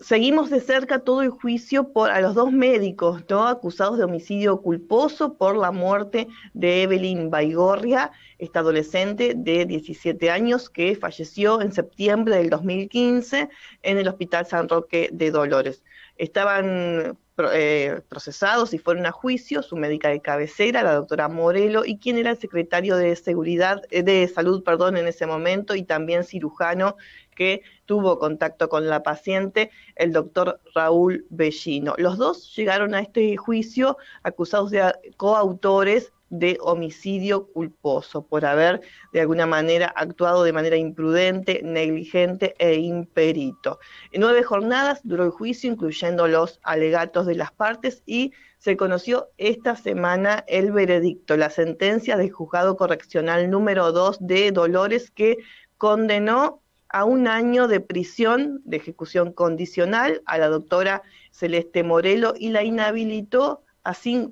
seguimos de cerca todo el juicio por, a los dos médicos ¿no? acusados de homicidio culposo por la muerte de Evelyn Baigorria, esta adolescente de 17 años que falleció en septiembre del 2015 en el Hospital San Roque de Dolores estaban eh, procesados y fueron a juicio su médica de cabecera, la doctora Morelo, y quien era el secretario de seguridad, eh, de salud, perdón, en ese momento, y también cirujano que tuvo contacto con la paciente, el doctor Raúl Bellino. Los dos llegaron a este juicio acusados de coautores de homicidio culposo por haber de alguna manera actuado de manera imprudente, negligente e imperito. En nueve jornadas duró el juicio, incluyendo los alegatos de las partes, y se conoció esta semana el veredicto, la sentencia del juzgado correccional número 2 de Dolores que condenó a un año de prisión de ejecución condicional a la doctora Celeste Morelo y la inhabilitó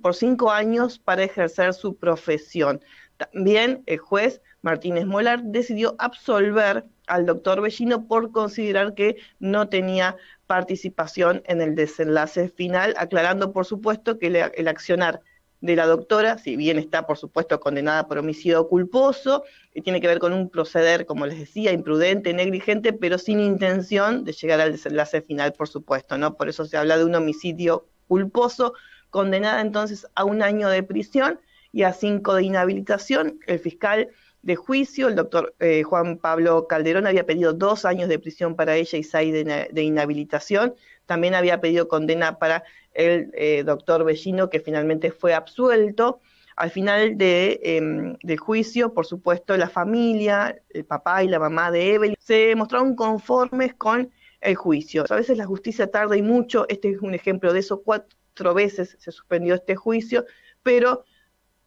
por cinco años para ejercer su profesión. También el juez Martínez Molar decidió absolver al doctor Bellino por considerar que no tenía participación en el desenlace final, aclarando por supuesto que el accionar de la doctora, si bien está por supuesto condenada por homicidio culposo, tiene que ver con un proceder, como les decía, imprudente, negligente, pero sin intención de llegar al desenlace final, por supuesto, ¿no? Por eso se habla de un homicidio culposo, condenada entonces a un año de prisión y a cinco de inhabilitación. El fiscal de juicio, el doctor eh, Juan Pablo Calderón había pedido dos años de prisión para ella y seis de, inhabilitación. También había pedido condena para el eh, doctor Bellino, que finalmente fue absuelto. Al final de, em, del juicio, por supuesto, la familia, el papá y la mamá de Evelyn se mostraron conformes con el juicio. A veces la justicia tarda y mucho, este es un ejemplo de eso, cuatro veces se suspendió este juicio, pero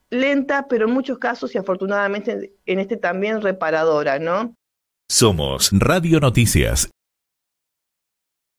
lenta, pero en muchos casos y afortunadamente en este también reparadora, ¿no? Somos Radio Noticias.